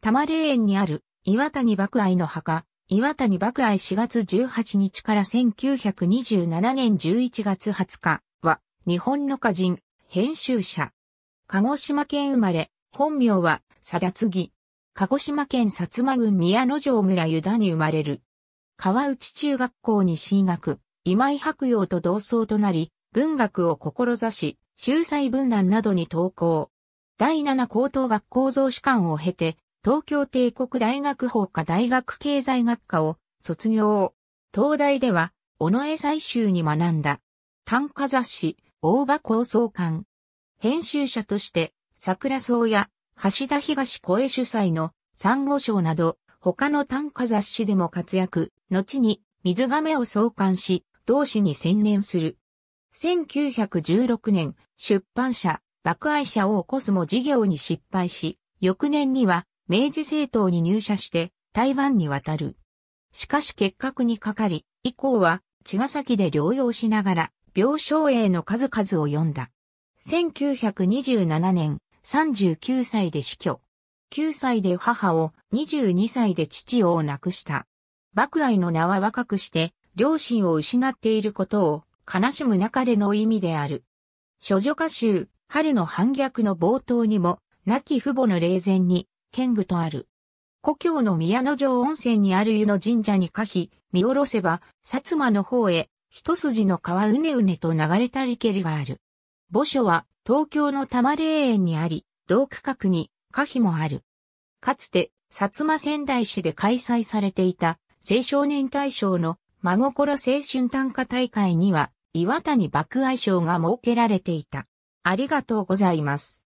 多摩霊園にある岩谷爆愛の墓、岩谷爆愛4月18日から1927年11月20日は、日本の歌人、編集者。鹿児島県生まれ、本名は、貞次。鹿児島県薩摩郡宮野城村湯田に生まれる。川内中学校に進学、今井白洋と同窓となり、文学を志し、秀才文壇などに投稿。第七高等学校増士館を経て、東京帝国大学法科大学経済学科を卒業。東大では、尾上採集に学んだ。短歌雑誌、大場構想館。編集者として、桜草や橋田東声主催の産後賞など、他の短歌雑誌でも活躍、後に水亀を創刊し、同誌に専念する。1916年、出版社、爆愛者を起こすも事業に失敗し、翌年には明治政党に入社して台湾に渡る。しかし結核にかかり、以降は茅ヶ崎で療養しながら病床営の数々を読んだ。1927年、39歳で死去。9歳で母を、22歳で父を亡くした。博愛の名は若くして、両親を失っていることを、悲しむなかれの意味である。処女歌集、春の反逆の冒頭にも、亡き父母の霊前に、剣具とある。故郷の宮野城温泉にある湯の神社に可否、見下ろせば、薩摩の方へ、一筋の川うねうねと流れたりけりがある。墓所は、東京の多摩霊園にあり、同区画に、可否もある。かつて、薩摩仙台市で開催されていた、青少年大賞の、真心青春短歌大会には、岩谷爆愛賞が設けられていた。ありがとうございます。